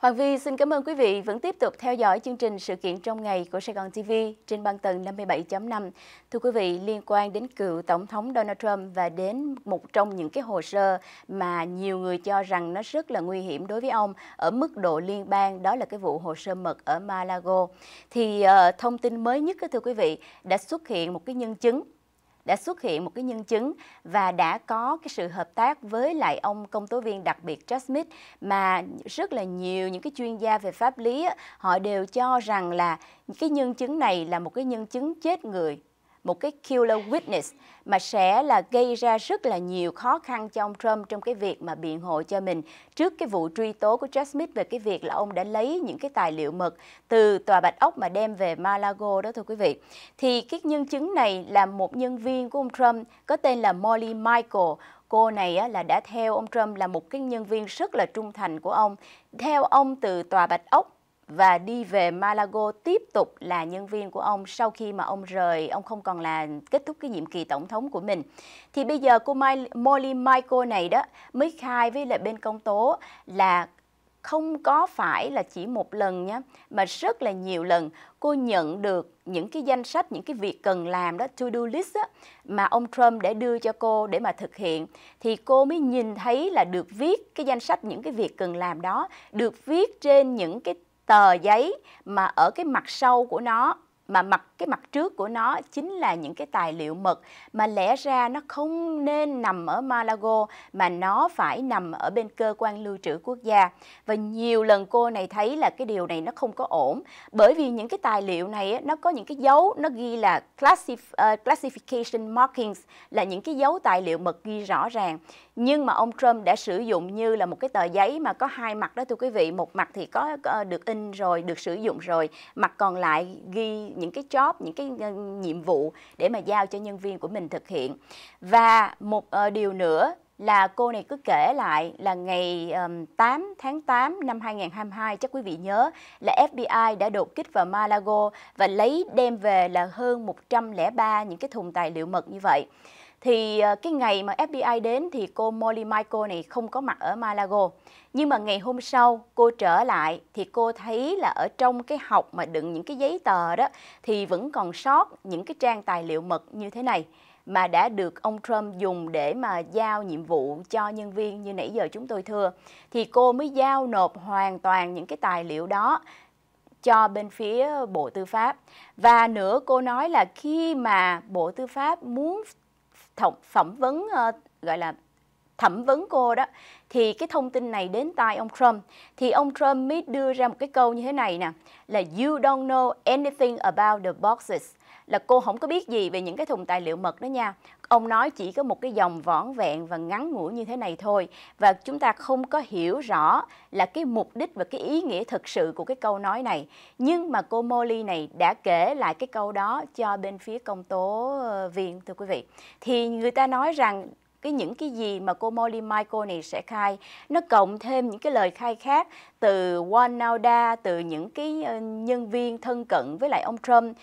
Hoàng Vi xin cảm ơn quý vị vẫn tiếp tục theo dõi chương trình sự kiện trong ngày của Sài Gòn TV trên băng tần 57.5. Thưa quý vị, liên quan đến cựu Tổng thống Donald Trump và đến một trong những cái hồ sơ mà nhiều người cho rằng nó rất là nguy hiểm đối với ông ở mức độ liên bang, đó là cái vụ hồ sơ mật ở Malago. Thì uh, thông tin mới nhất, thưa quý vị, đã xuất hiện một cái nhân chứng đã xuất hiện một cái nhân chứng và đã có cái sự hợp tác với lại ông công tố viên đặc biệt Jack Smith mà rất là nhiều những cái chuyên gia về pháp lý họ đều cho rằng là cái nhân chứng này là một cái nhân chứng chết người một cái killer witness mà sẽ là gây ra rất là nhiều khó khăn cho ông Trump trong cái việc mà biện hộ cho mình trước cái vụ truy tố của Jack Smith về cái việc là ông đã lấy những cái tài liệu mật từ Tòa Bạch Ốc mà đem về Malago đó thưa quý vị. Thì cái nhân chứng này là một nhân viên của ông Trump có tên là Molly Michael cô này á, là đã theo ông Trump là một cái nhân viên rất là trung thành của ông, theo ông từ Tòa Bạch Ốc và đi về Malago tiếp tục là nhân viên của ông sau khi mà ông rời, ông không còn là kết thúc cái nhiệm kỳ tổng thống của mình. Thì bây giờ cô My, Molly Michael này đó mới khai với lại bên công tố là không có phải là chỉ một lần nhé mà rất là nhiều lần cô nhận được những cái danh sách những cái việc cần làm đó to do list đó, mà ông Trump để đưa cho cô để mà thực hiện thì cô mới nhìn thấy là được viết cái danh sách những cái việc cần làm đó được viết trên những cái tờ giấy mà ở cái mặt sau của nó mà mặt cái mặt trước của nó chính là những cái tài liệu mật mà lẽ ra nó không nên nằm ở Malago mà nó phải nằm ở bên cơ quan lưu trữ quốc gia. Và nhiều lần cô này thấy là cái điều này nó không có ổn bởi vì những cái tài liệu này nó có những cái dấu nó ghi là classif uh, classification markings là những cái dấu tài liệu mật ghi rõ ràng nhưng mà ông Trump đã sử dụng như là một cái tờ giấy mà có hai mặt đó thưa quý vị một mặt thì có được in rồi được sử dụng rồi mặt còn lại ghi những cái job những cái ờ, nhiệm vụ để mà giao cho nhân viên của mình thực hiện và một ờ, điều nữa là cô này cứ kể lại là ngày 8 tháng 8 năm 2022 chắc quý vị nhớ là FBI đã đột kích vào Malago và lấy đem về là hơn 103 những cái thùng tài liệu mật như vậy thì ờ, cái ngày mà FBI đến thì cô Molly Michael này không có mặt ở Malago. Nhưng mà ngày hôm sau cô trở lại thì cô thấy là ở trong cái học mà đựng những cái giấy tờ đó thì vẫn còn sót những cái trang tài liệu mật như thế này mà đã được ông Trump dùng để mà giao nhiệm vụ cho nhân viên như nãy giờ chúng tôi thưa thì cô mới giao nộp hoàn toàn những cái tài liệu đó cho bên phía Bộ Tư pháp. Và nữa cô nói là khi mà Bộ Tư pháp muốn thẩm, phỏng vấn uh, gọi là thẩm vấn cô đó thì cái thông tin này đến tai ông Trump thì ông Trump mới đưa ra một cái câu như thế này nè là you don't know anything about the boxes là cô không có biết gì về những cái thùng tài liệu mật đó nha ông nói chỉ có một cái dòng võn vẹn và ngắn ngủi như thế này thôi và chúng ta không có hiểu rõ là cái mục đích và cái ý nghĩa thực sự của cái câu nói này nhưng mà cô Molly này đã kể lại cái câu đó cho bên phía công tố ờ, viên thưa quý vị thì người ta nói rằng cái những cái gì mà cô Molly Michael này sẽ khai nó cộng thêm những cái lời khai khác từ Juan Wanauda từ những cái ờ, nhân viên thân cận với lại ông Trump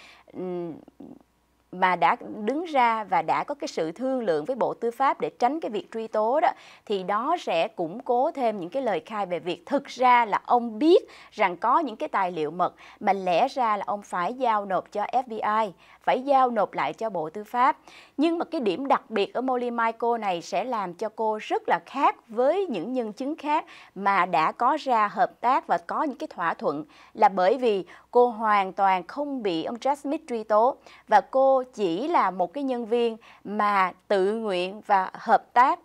mà đã đứng ra và đã có cái sự thương lượng với Bộ Tư pháp để tránh cái việc truy tố đó thì đó sẽ củng cố thêm những cái lời khai về việc thực ra là ông biết rằng có những cái tài liệu mật mà lẽ ra là ông phải giao nộp cho FBI, phải giao nộp lại cho Bộ Tư pháp. Nhưng mà cái điểm đặc biệt ở Molly Michael này sẽ làm cho cô rất là khác với những nhân chứng khác mà đã có ra hợp tác và có những cái thỏa thuận là bởi vì cô hoàn toàn không bị ông Jack Smith truy tố và cô chỉ là một cái nhân viên mà tự nguyện và hợp tác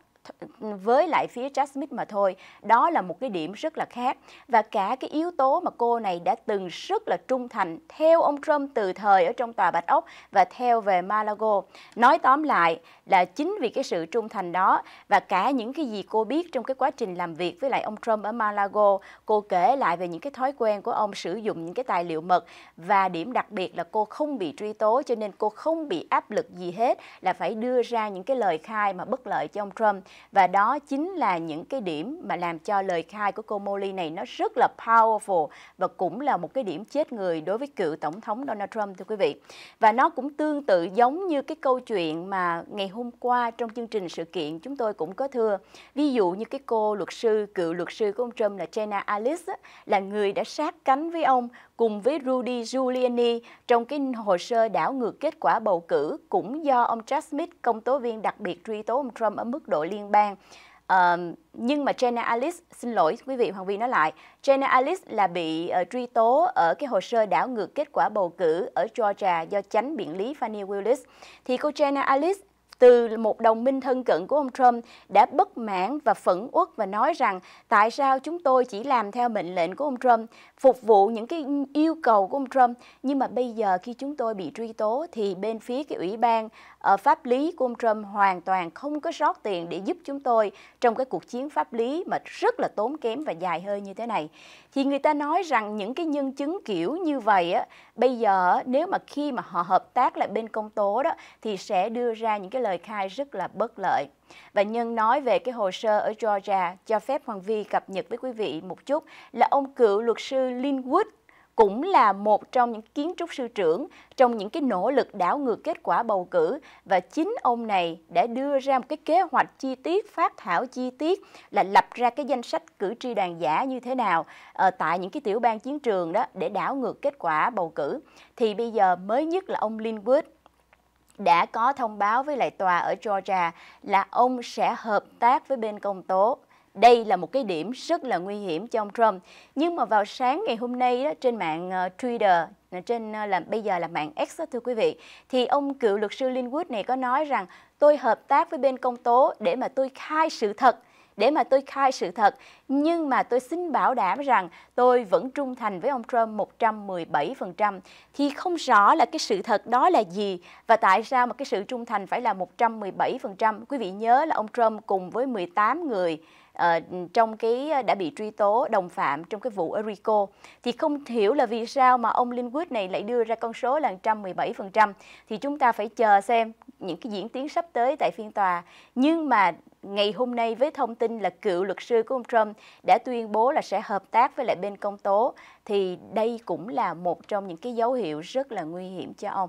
với lại phía Jack Smith mà thôi. Đó là một cái điểm rất là khác. Và cả cái yếu tố mà cô này đã từng rất là trung thành theo ông Trump từ thời ở trong Tòa Bạch Ốc và theo về Malago. Nói tóm lại là chính vì cái sự trung thành đó và cả những cái gì cô biết trong cái quá trình làm việc với lại ông Trump ở Malago, cô kể lại về những cái thói quen của ông sử dụng những cái tài liệu mật và điểm đặc biệt là cô không bị truy tố cho nên cô không bị áp lực gì hết là phải đưa ra những cái lời khai mà bất lợi cho ông Trump và đó chính là những cái điểm mà làm cho lời khai của cô Molly này nó rất là powerful và cũng là một cái điểm chết người đối với cựu tổng thống Donald Trump thưa quý vị. Và nó cũng tương tự giống như cái câu chuyện mà ngày hôm qua trong chương trình sự kiện chúng tôi cũng có thưa. Ví dụ như cái cô luật sư, cựu luật sư của ông Trump là Jenna Alice là người đã sát cánh với ông cùng với Rudy Giuliani trong cái hồ sơ đảo ngược kết quả bầu cử cũng do ông Chad Smith, công tố viên đặc biệt truy tố ông Trump ở mức độ liên bang. Uh, nhưng mà Jenna Alice, xin lỗi quý vị Hoàng Vi nói lại, Jenna Alice là bị uh, truy tố ở cái hồ sơ đảo ngược kết quả bầu cử ở Georgia do chánh biện lý Fannie Willis. Thì cô Jenna Alice từ một đồng minh thân cận của ông Trump đã bất mãn và phẫn uất và nói rằng tại sao chúng tôi chỉ làm theo mệnh lệnh của ông Trump, phục vụ những cái yêu cầu của ông Trump, nhưng mà bây giờ khi chúng tôi bị truy tố thì bên phía cái ủy ban uh, pháp lý của ông Trump hoàn toàn không có sót tiền để giúp chúng tôi trong cái cuộc chiến pháp lý mà rất là tốn kém và dài hơi như thế này. Thì người ta nói rằng những cái nhân chứng kiểu như vậy á, bây giờ nếu mà khi mà họ hợp tác lại bên công tố đó thì sẽ đưa ra những cái lời lời khai rất là bất lợi. Và Nhân nói về cái hồ sơ ở Georgia, cho phép Hoàng Vi cập nhật với quý vị một chút là ông cựu luật sư Linwood cũng là một trong những kiến trúc sư trưởng trong những cái nỗ lực đảo ngược kết quả bầu cử và chính ông này đã đưa ra một cái kế hoạch chi tiết phát thảo chi tiết là lập ra cái danh sách cử tri đoàn giả như thế nào ở ờ, tại những cái tiểu bang chiến trường đó để đảo ngược kết quả bầu cử thì bây giờ mới nhất là ông Linwood đã có thông báo với lại tòa ở Georgia là ông sẽ hợp tác với bên công tố. Đây là một cái điểm rất là nguy hiểm cho ông Trump. Nhưng mà vào sáng ngày hôm nay đó, trên mạng ờ, Twitter, ờ, trên ờ, là bây giờ là mạng X đó, thưa quý vị, thì ông cựu luật sư Linwood này có nói rằng tôi hợp tác với bên công tố để mà tôi khai sự thật để mà tôi khai sự thật. Nhưng mà tôi xin bảo đảm rằng tôi vẫn trung thành với ông Trump 117%. Thì không rõ là cái sự thật đó là gì và tại sao mà cái sự trung thành phải là 117%. Quý vị nhớ là ông Trump cùng với 18 người Uh, trong cái ờ, đã bị truy tố đồng phạm trong cái vụ Erico thì không hiểu là vì sao mà ông Linwood này lại đưa ra con số là 117% thì chúng ta phải chờ xem những cái diễn tiến sắp tới tại phiên tòa nhưng mà ngày hôm nay với thông tin là cựu luật sư của ông Trump đã tuyên bố là sẽ hợp tác với lại bên công tố thì đây cũng là một trong những cái dấu hiệu rất là nguy hiểm cho ông.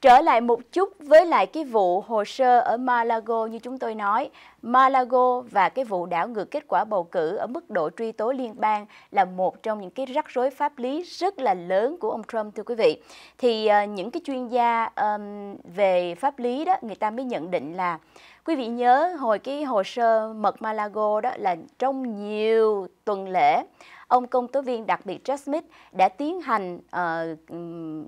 Trở lại một chút với lại cái vụ hồ sơ ở Malago như chúng tôi nói, Malago và cái vụ đảo ngược kết quả bầu cử ở mức độ truy tố liên bang là một trong những cái rắc rối pháp lý rất là lớn của ông Trump thưa quý vị. Thì uh, những cái chuyên gia um, về pháp lý đó người ta mới nhận định là quý vị nhớ hồi cái hồ sơ mật Malago đó là trong nhiều tuần lễ ông công tố viên đặc biệt Jack Smith đã tiến hành uh,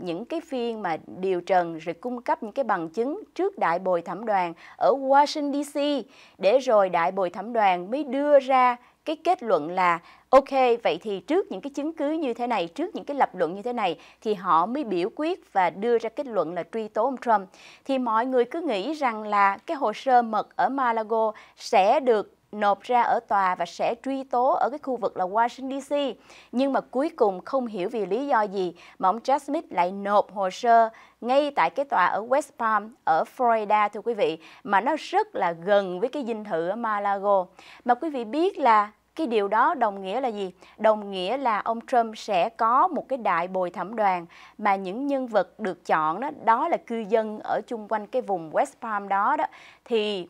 những cái phiên mà điều trần rồi cung cấp những cái bằng chứng trước đại bồi thẩm đoàn ở Washington DC để rồi đại bồi thẩm đoàn mới đưa ra cái kết luận là ok vậy thì trước những cái chứng cứ như thế này trước những cái lập luận như thế này thì họ mới biểu quyết và đưa ra kết luận là truy tố ông Trump thì mọi người cứ nghĩ rằng là cái hồ sơ mật ở Malago sẽ được nộp ra ở tòa và sẽ truy tố ở cái khu vực là Washington DC. Nhưng mà cuối cùng không hiểu vì lý do gì mà ông Jack Smith lại nộp hồ sơ ngay tại cái tòa ở West Palm ở Florida thưa quý vị mà nó rất là gần với cái dinh thự ở Malago. Mà quý vị biết là cái điều đó đồng nghĩa là gì? Đồng nghĩa là ông Trump sẽ có một cái đại bồi thẩm đoàn mà những nhân vật được chọn đó đó là cư dân ở chung quanh cái vùng West Palm đó đó thì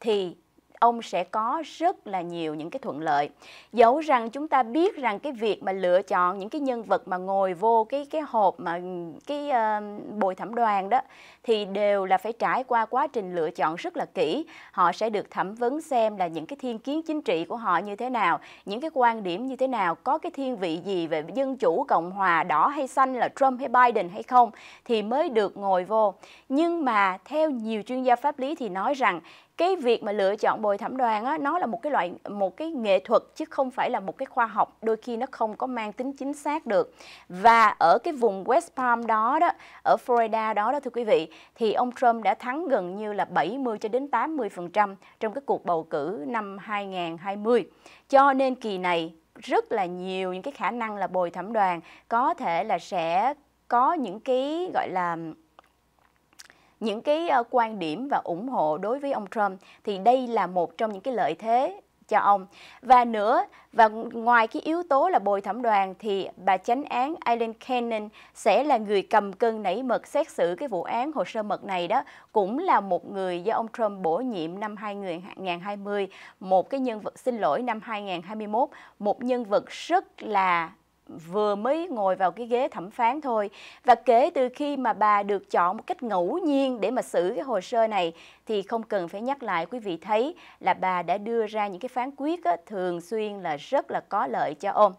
thì ông sẽ có rất là nhiều những cái thuận lợi. Dẫu rằng chúng ta biết rằng cái việc mà lựa chọn những cái nhân vật mà ngồi vô cái cái hộp mà cái uh, bồi thẩm đoàn đó thì đều là phải trải qua quá trình lựa chọn rất là kỹ. Họ sẽ được thẩm vấn xem là những cái thiên kiến chính trị của họ như thế nào, những cái quan điểm như thế nào, có cái thiên vị gì về dân chủ cộng hòa đỏ hay xanh là Trump hay Biden hay không thì mới được ngồi vô. Nhưng mà theo nhiều chuyên gia pháp lý thì nói rằng cái việc mà lựa chọn bồi thẩm đoàn á, nó là một cái loại một cái nghệ thuật chứ không phải là một cái khoa học đôi khi nó không có mang tính chính xác được và ở cái vùng West Palm đó đó ở Florida đó đó thưa quý vị thì ông Trump đã thắng gần như là 70 cho đến 80 phần trăm trong cái cuộc bầu cử năm 2020 cho nên kỳ này rất là nhiều những cái khả năng là bồi thẩm đoàn có thể là sẽ có những cái gọi là những cái ờ, quan điểm và ủng hộ đối với ông Trump thì đây là một trong những cái lợi thế cho ông. Và nữa, và ngoài cái yếu tố là bồi thẩm đoàn thì bà chánh án Aileen Cannon sẽ là người cầm cân nảy mật xét xử cái vụ án hồ sơ mật này đó, cũng là một người do ông Trump bổ nhiệm năm 2020, một cái nhân vật xin lỗi năm 2021, một nhân vật rất là vừa mới ngồi vào cái ghế thẩm phán thôi và kể từ khi mà bà được chọn một cách ngẫu nhiên để mà xử cái hồ sơ này thì không cần phải nhắc lại quý vị thấy là bà đã đưa ra những cái phán quyết á, thường xuyên là rất là có lợi cho ông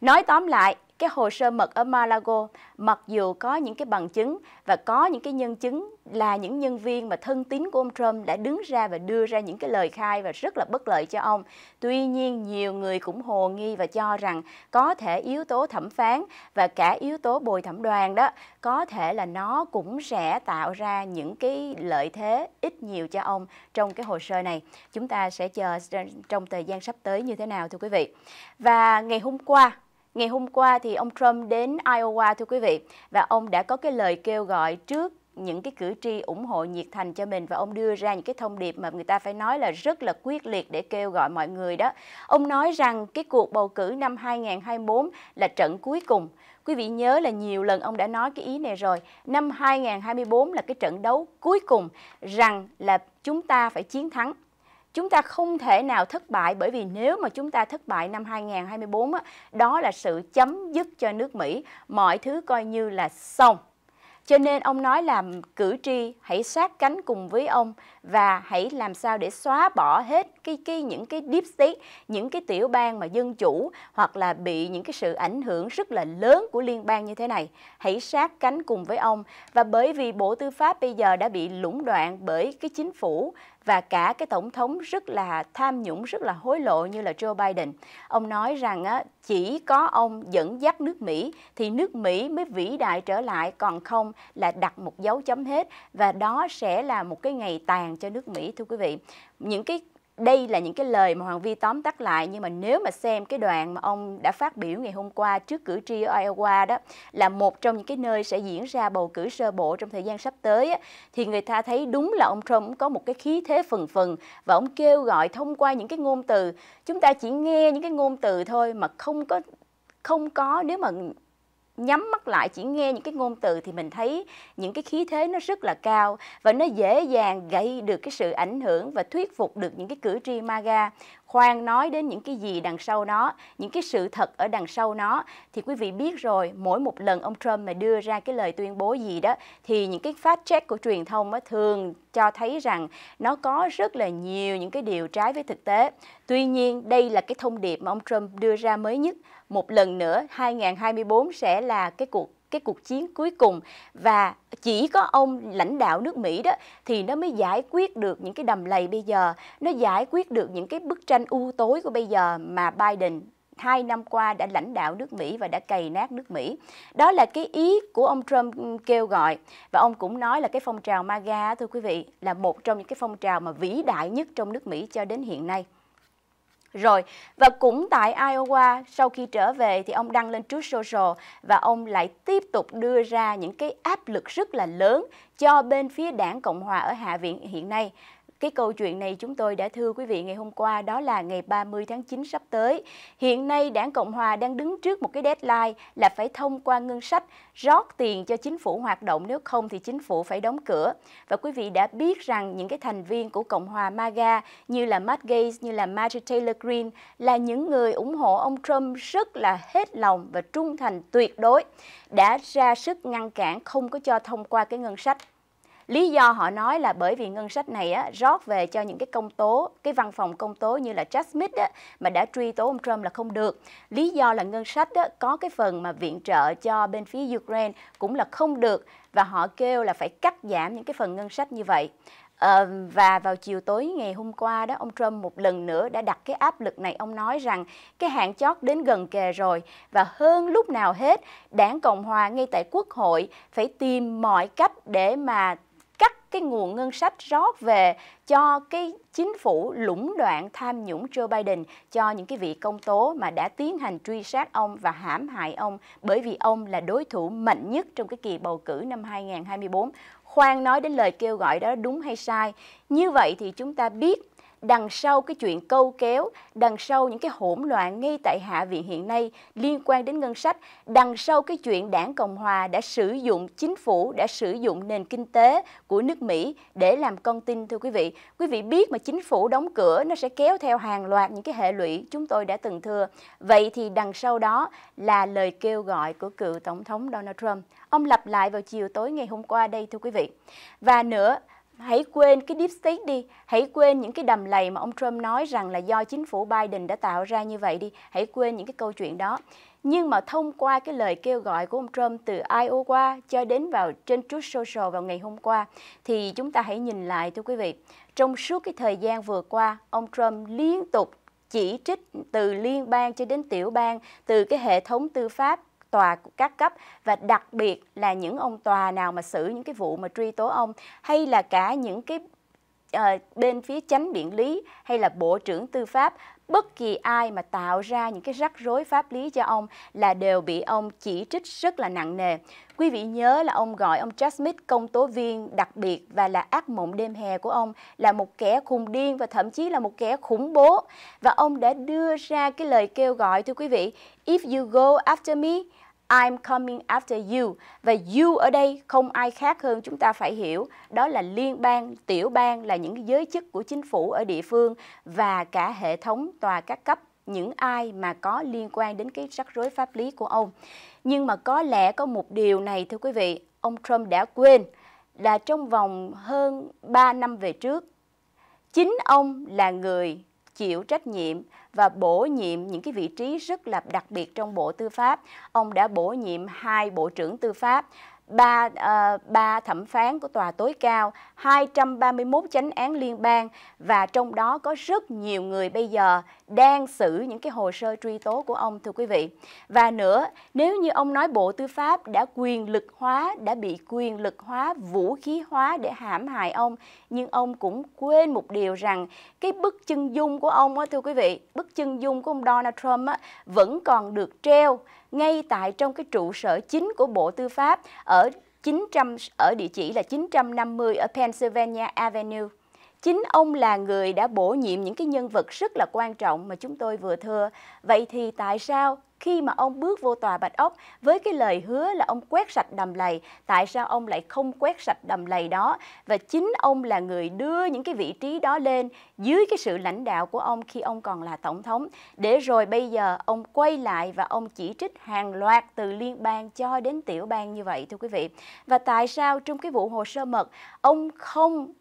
nói tóm lại cái hồ sơ mật ở Malago mặc dù có những cái bằng chứng và có những cái nhân chứng là những nhân viên mà thân tín của ông Trump đã đứng ra và đưa ra những cái lời khai và rất là bất lợi cho ông. Tuy nhiên nhiều người cũng hồ nghi và cho rằng có thể yếu tố thẩm phán và cả yếu tố bồi thẩm đoàn đó có thể là nó cũng sẽ tạo ra những cái lợi thế ít nhiều cho ông trong cái hồ sơ này. Chúng ta sẽ chờ trong thời gian sắp tới như thế nào thưa quý vị. Và ngày hôm qua Ngày hôm qua thì ông Trump đến Iowa thưa quý vị và ông đã có cái lời kêu gọi trước những cái cử tri ủng hộ nhiệt thành cho mình và ông đưa ra những cái thông điệp mà người ta phải nói là rất là quyết liệt để kêu gọi mọi người đó. Ông nói rằng cái cuộc bầu cử năm 2024 là trận cuối cùng. Quý vị nhớ là nhiều lần ông đã nói cái ý này rồi. Năm 2024 là cái trận đấu cuối cùng rằng là chúng ta phải chiến thắng chúng ta không thể nào thất bại bởi vì nếu mà chúng ta thất bại năm 2024 đó là sự chấm dứt cho nước Mỹ, mọi thứ coi như là xong. Cho nên ông nói là cử tri hãy sát cánh cùng với ông và hãy làm sao để xóa bỏ hết cái cái những cái deep state, những cái tiểu bang mà dân chủ hoặc là bị những cái sự ảnh hưởng rất là lớn của liên bang như thế này. Hãy sát cánh cùng với ông và bởi vì Bộ Tư pháp bây giờ đã bị lũng đoạn bởi cái chính phủ và cả cái tổng thống rất là tham nhũng rất là hối lộ như là Joe Biden ông nói rằng á, chỉ có ông dẫn dắt nước Mỹ thì nước Mỹ mới vĩ đại trở lại còn không là đặt một dấu chấm hết và đó sẽ là một cái ngày tàn cho nước Mỹ thưa quý vị những cái đây là những cái lời mà Hoàng Vi tóm tắt lại nhưng mà nếu mà xem cái đoạn mà ông đã phát biểu ngày hôm qua trước cử tri ở Iowa đó là một trong những cái nơi sẽ diễn ra bầu cử sơ bộ trong thời gian sắp tới thì người ta thấy đúng là ông Trump có một cái khí thế phần phần và ông kêu gọi thông qua những cái ngôn từ chúng ta chỉ nghe những cái ngôn từ thôi mà không có không có nếu mà nhắm mắt lại chỉ nghe những cái ngôn từ thì mình thấy những cái khí thế nó rất là cao và nó dễ dàng gây được cái sự ảnh hưởng và thuyết phục được những cái cử tri MAGA khoan nói đến những cái gì đằng sau nó, những cái sự thật ở đằng sau nó thì quý vị biết rồi, mỗi một lần ông Trump mà đưa ra cái lời tuyên bố gì đó thì những cái fact check của truyền thông thường cho thấy rằng nó có rất là nhiều những cái điều trái với thực tế. Tuy nhiên, đây là cái thông điệp mà ông Trump đưa ra mới nhất. Một lần nữa, 2024 sẽ là cái cuộc cái cuộc chiến cuối cùng và chỉ có ông lãnh đạo nước Mỹ đó thì nó mới giải quyết được những cái đầm lầy bây giờ, nó giải quyết được những cái bức tranh u tối của bây giờ mà Biden hai năm qua đã lãnh đạo nước Mỹ và đã cày nát nước Mỹ. Đó là cái ý của ông Trump kêu gọi và ông cũng nói là cái phong trào MAGA thưa quý vị là một trong những cái phong trào mà vĩ đại nhất trong nước Mỹ cho đến hiện nay. Rồi, và cũng tại Iowa, sau khi trở về thì ông đăng lên trước social và ông lại tiếp tục đưa ra những cái áp lực rất là lớn cho bên phía đảng Cộng hòa ở Hạ viện hiện nay cái câu chuyện này chúng tôi đã thưa quý vị ngày hôm qua đó là ngày 30 tháng 9 sắp tới. Hiện nay Đảng Cộng Hòa đang đứng trước một cái deadline là phải thông qua ngân sách rót tiền cho chính phủ hoạt động nếu không thì chính phủ phải đóng cửa. Và quý vị đã biết rằng những cái thành viên của Cộng hòa MAGA như là Matt Gaetz, như là Marjorie Taylor Greene là những người ủng hộ ông Trump rất là hết lòng và trung thành tuyệt đối đã ra sức ngăn cản không có cho thông qua cái ngân sách lý do họ nói là bởi vì ngân sách này á, rót về cho những cái công tố cái văn phòng công tố như là Jack Smith á, mà đã truy tố ông Trump là không được lý do là ngân sách á, có cái phần mà viện trợ cho bên phía Ukraine cũng là không được và họ kêu là phải cắt giảm những cái phần ngân sách như vậy À, và vào chiều tối ngày hôm qua đó ông Trump một lần nữa đã đặt cái áp lực này ông nói rằng cái hạn chót đến gần kề rồi và hơn lúc nào hết đảng Cộng hòa ngay tại Quốc hội phải tìm mọi cách để mà cắt cái nguồn ngân sách rót về cho cái chính phủ lũng đoạn tham nhũng Joe Biden cho những cái vị công tố mà đã tiến hành truy sát ông và hãm hại ông bởi vì ông là đối thủ mạnh nhất trong cái kỳ bầu cử năm 2024. Khoan nói đến lời kêu gọi đó đúng hay sai. Như vậy thì chúng ta biết đằng sau cái chuyện câu kéo, đằng sau những cái hỗn loạn ngay tại Hạ viện hiện nay liên quan đến ngân sách, đằng sau cái chuyện đảng Cộng Hòa đã sử dụng chính phủ, đã sử dụng nền kinh tế của nước Mỹ để làm con tin thưa quý vị. Quý vị biết mà chính phủ đóng cửa nó sẽ kéo theo hàng loạt những cái hệ lụy chúng tôi đã từng thưa. Vậy thì đằng sau đó là lời kêu gọi của cựu Tổng thống Donald Trump. Ông lặp lại vào chiều tối ngày hôm qua đây thưa quý vị. Và nữa, hãy quên cái deep state đi, hãy quên những cái đầm lầy mà ông Trump nói rằng là do chính phủ Biden đã tạo ra như vậy đi, hãy quên những cái câu chuyện đó. Nhưng mà thông qua cái lời kêu gọi của ông Trump từ Iowa cho đến vào trên Truth Social vào ngày hôm qua thì chúng ta hãy nhìn lại thưa quý vị. Trong suốt cái thời gian vừa qua, ông Trump liên tục chỉ trích từ liên bang cho đến tiểu bang, từ cái hệ thống tư pháp tòa các cấp và đặc biệt là những ông tòa nào mà xử những cái vụ mà truy tố ông hay là cả những cái À, bên phía chánh biện lý hay là bộ trưởng tư pháp bất kỳ ai mà tạo ra những cái rắc rối pháp lý cho ông là đều bị ông chỉ trích rất là nặng nề. Quý vị nhớ là ông gọi ông Jack Smith công tố viên đặc biệt và là ác mộng đêm hè của ông là một kẻ khùng điên và thậm chí là một kẻ khủng bố. Và ông đã đưa ra cái lời kêu gọi thưa quý vị, if you go after me, I'm coming after you. Và you ở đây không ai khác hơn chúng ta phải hiểu, đó là liên bang, tiểu bang là những giới chức của chính phủ ở địa phương và cả hệ thống tòa các cấp những ai mà có liên quan đến cái rắc rối pháp lý của ông. Nhưng mà có lẽ có một điều này thưa quý vị, ông Trump đã quên là trong vòng hơn 3 năm về trước, chính ông là người chịu trách nhiệm và bổ nhiệm những cái vị trí rất là đặc biệt trong Bộ Tư pháp. Ông đã bổ nhiệm hai Bộ trưởng Tư pháp ba, uh, ba thẩm phán của tòa tối cao, 231 chánh án liên bang và trong đó có rất nhiều người bây giờ đang xử những cái hồ sơ truy tố của ông thưa quý vị. Và nữa, nếu như ông nói Bộ Tư pháp đã quyền lực hóa, đã bị quyền lực hóa, vũ khí hóa để hãm hại ông, nhưng ông cũng quên một điều rằng cái bức chân dung của ông á thưa quý vị, bức chân dung của ông Donald Trump á, vẫn còn được treo ngay tại trong cái trụ sở chính của Bộ Tư pháp ở 900 ở địa chỉ là 950 ở Pennsylvania Avenue chính ông là người đã bổ nhiệm những cái nhân vật rất là quan trọng mà chúng tôi vừa thưa. Vậy thì tại sao khi mà ông bước vô tòa Bạch Ốc với cái lời hứa là ông quét sạch đầm lầy, tại sao ông lại không quét sạch đầm lầy đó? Và chính ông là người đưa những cái vị trí đó lên dưới cái sự lãnh đạo của ông khi ông còn là tổng thống. Để rồi bây giờ ông quay lại và ông chỉ trích hàng loạt từ liên bang cho đến tiểu bang như vậy thưa quý vị. Và tại sao trong cái vụ hồ sơ mật, ông không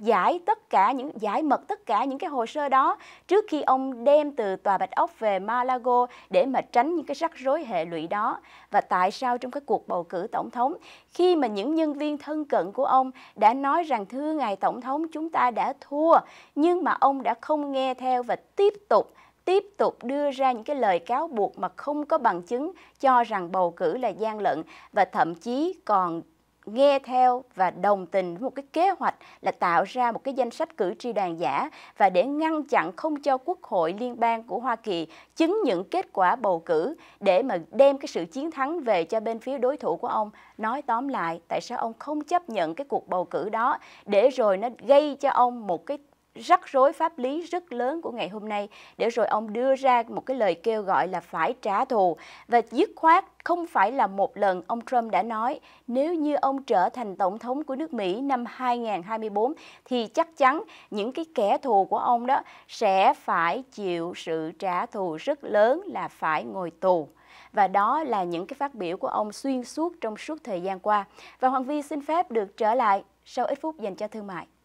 giải tất cả những giải mật tất cả những cái hồ sơ đó trước khi ông đem từ tòa Bạch Ốc về Malago để mà tránh những cái rắc rối hệ lụy đó và tại sao trong cái cuộc bầu cử tổng thống khi mà những nhân viên thân cận của ông đã nói rằng thưa ngài tổng thống chúng ta đã thua nhưng mà ông đã không nghe theo và tiếp tục tiếp tục đưa ra những cái lời cáo buộc mà không có bằng chứng cho rằng bầu cử là gian lận và thậm chí còn nghe theo và đồng tình với một cái kế hoạch là tạo ra một cái danh sách cử tri đàn giả và để ngăn chặn không cho Quốc hội liên bang của Hoa Kỳ chứng những kết quả bầu cử để mà đem cái sự chiến thắng về cho bên phía đối thủ của ông. Nói tóm lại, tại sao ông không chấp nhận cái cuộc bầu cử đó để rồi nó gây cho ông một cái rắc rối pháp lý rất lớn của ngày hôm nay để rồi ông đưa ra một cái lời kêu gọi là phải trả thù và dứt khoát không phải là một lần ông Trump đã nói nếu như ông trở thành tổng thống của nước Mỹ năm 2024 thì chắc chắn những cái kẻ thù của ông đó sẽ phải chịu sự trả thù rất lớn là phải ngồi tù và đó là những cái phát biểu của ông xuyên suốt trong suốt thời gian qua. Và Hoàng Vi xin phép được trở lại sau ít phút dành cho thương mại.